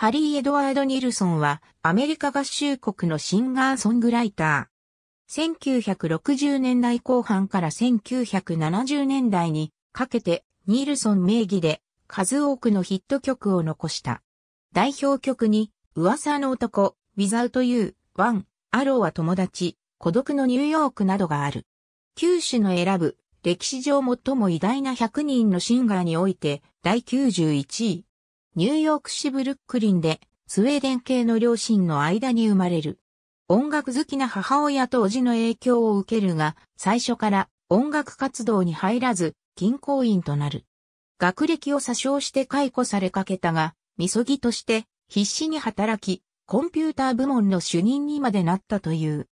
ハリー・エドワード・ニルソンはアメリカ合衆国のシンガーソングライター。1960年代後半から1970年代にかけてニルソン名義で数多くのヒット曲を残した。代表曲に噂の男、Without You、One、アローは友達、孤独のニューヨークなどがある。九種の選ぶ歴史上最も偉大な100人のシンガーにおいて第91位。ニューヨーク市ブルックリンで、スウェーデン系の両親の間に生まれる。音楽好きな母親と叔父の影響を受けるが、最初から音楽活動に入らず、銀行員となる。学歴を詐称して解雇されかけたが、みそぎとして必死に働き、コンピューター部門の主任にまでなったという。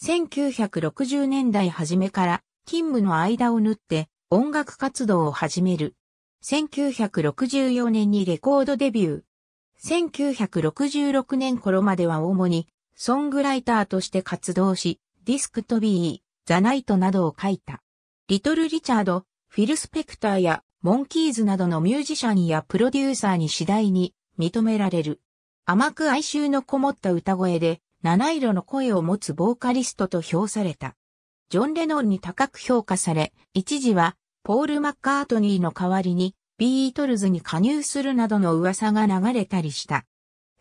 1960年代初めから勤務の間を縫って音楽活動を始める。1964年にレコードデビュー。1966年頃までは主に、ソングライターとして活動し、ディスクトビー、ザナイトなどを書いた。リトル・リチャード、フィル・スペクターやモンキーズなどのミュージシャンやプロデューサーに次第に認められる。甘く哀愁のこもった歌声で、七色の声を持つボーカリストと評された。ジョン・レノンに高く評価され、一時はポール・マッカートニーの代わりにビートルズに加入するなどの噂が流れたりした。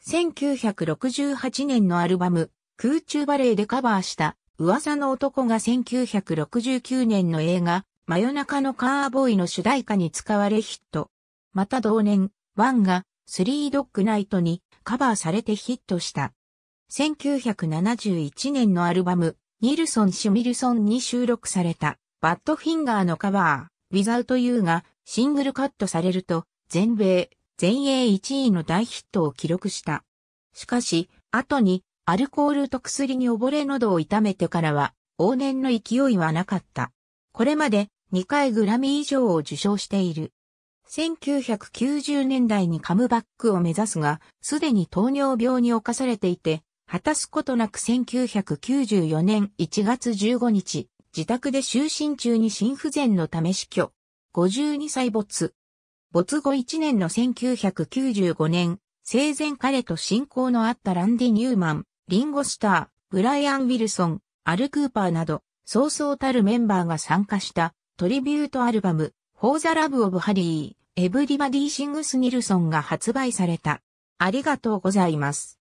1968年のアルバム空中バレーでカバーした噂の男が1969年の映画真夜中のカーボーイの主題歌に使われヒット。また同年、ワンがスリードッグナイトにカバーされてヒットした。1971年のアルバム、ニルソン・シュミルソンに収録されたバッドフィンガーのカバー、ウィザウトユーがシングルカットされると、全米、全英1位の大ヒットを記録した。しかし、後に、アルコールと薬に溺れ喉を痛めてからは、往年の勢いはなかった。これまで2回グラミー以上を受賞している。1990年代にカムバックを目指すが、すでに糖尿病に侵されていて、果たすことなく1994年1月15日、自宅で就寝中に心不全のため死去。52歳没。没後1年の1995年、生前彼と親交のあったランディ・ニューマン、リンゴ・スター、ブライアン・ウィルソン、アル・クーパーなど、そうそうたるメンバーが参加したトリビュートアルバム、For the Love of Harry, Everybody Sings Nilsson が発売された。ありがとうございます。